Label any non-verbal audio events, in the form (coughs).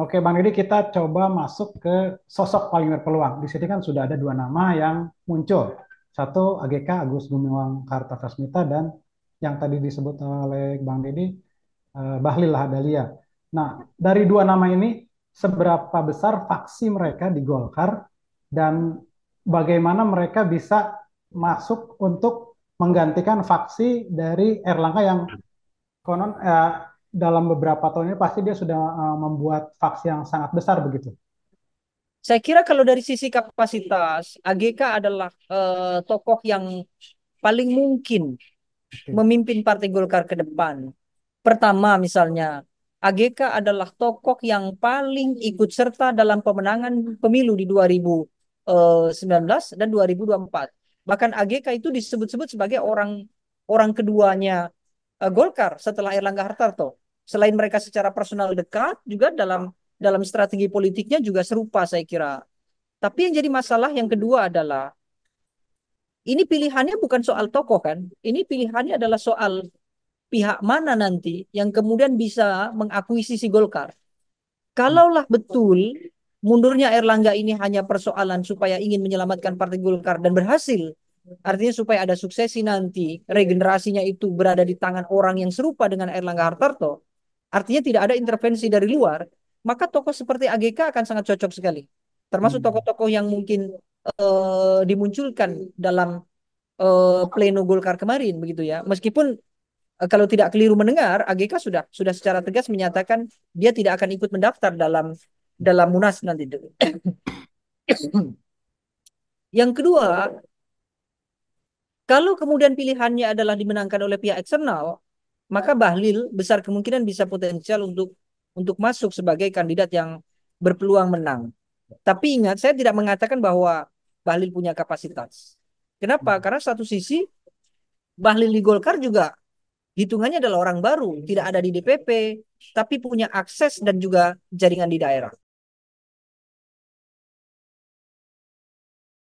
Oke, Bang Didi, kita coba masuk ke sosok paling berpeluang. Di sini kan sudah ada dua nama yang muncul. Satu AGK Agus Gumiwang Kartasasmita dan yang tadi disebut oleh Bang Didi eh, Bahlil Lahadalia. Nah, dari dua nama ini seberapa besar faksi mereka di Golkar dan bagaimana mereka bisa masuk untuk menggantikan faksi dari Erlangga yang konon eh, dalam beberapa tahun ini pasti dia sudah uh, membuat vaksin yang sangat besar begitu. Saya kira kalau dari sisi kapasitas, AGK adalah uh, tokoh yang paling mungkin okay. memimpin Partai Golkar ke depan. Pertama misalnya, AGK adalah tokoh yang paling ikut serta dalam pemenangan pemilu di 2019 eh, dan 2024. Bahkan AGK itu disebut-sebut sebagai orang orang keduanya uh, Golkar setelah Erlangga Hartarto. Selain mereka secara personal dekat, juga dalam dalam strategi politiknya juga serupa saya kira. Tapi yang jadi masalah yang kedua adalah ini pilihannya bukan soal tokoh kan, ini pilihannya adalah soal pihak mana nanti yang kemudian bisa mengakuisisi Golkar. Kalaulah betul mundurnya Erlangga ini hanya persoalan supaya ingin menyelamatkan Partai Golkar dan berhasil Artinya supaya ada suksesi nanti regenerasinya itu berada di tangan orang yang serupa dengan Erlangga Hartarto. Artinya tidak ada intervensi dari luar. Maka tokoh seperti AGK akan sangat cocok sekali. Termasuk hmm. tokoh-tokoh yang mungkin uh, dimunculkan dalam uh, pleno Golkar kemarin begitu ya. Meskipun uh, kalau tidak keliru mendengar AGK sudah sudah secara tegas menyatakan dia tidak akan ikut mendaftar dalam dalam Munas nanti. (coughs) Yang kedua, kalau kemudian pilihannya adalah dimenangkan oleh pihak eksternal, maka Bahlil besar kemungkinan bisa potensial untuk untuk masuk sebagai kandidat yang berpeluang menang. Tapi ingat, saya tidak mengatakan bahwa Bahlil punya kapasitas. Kenapa? Hmm. Karena satu sisi Bahlil di Golkar juga hitungannya adalah orang baru, tidak ada di DPP, tapi punya akses dan juga jaringan di daerah.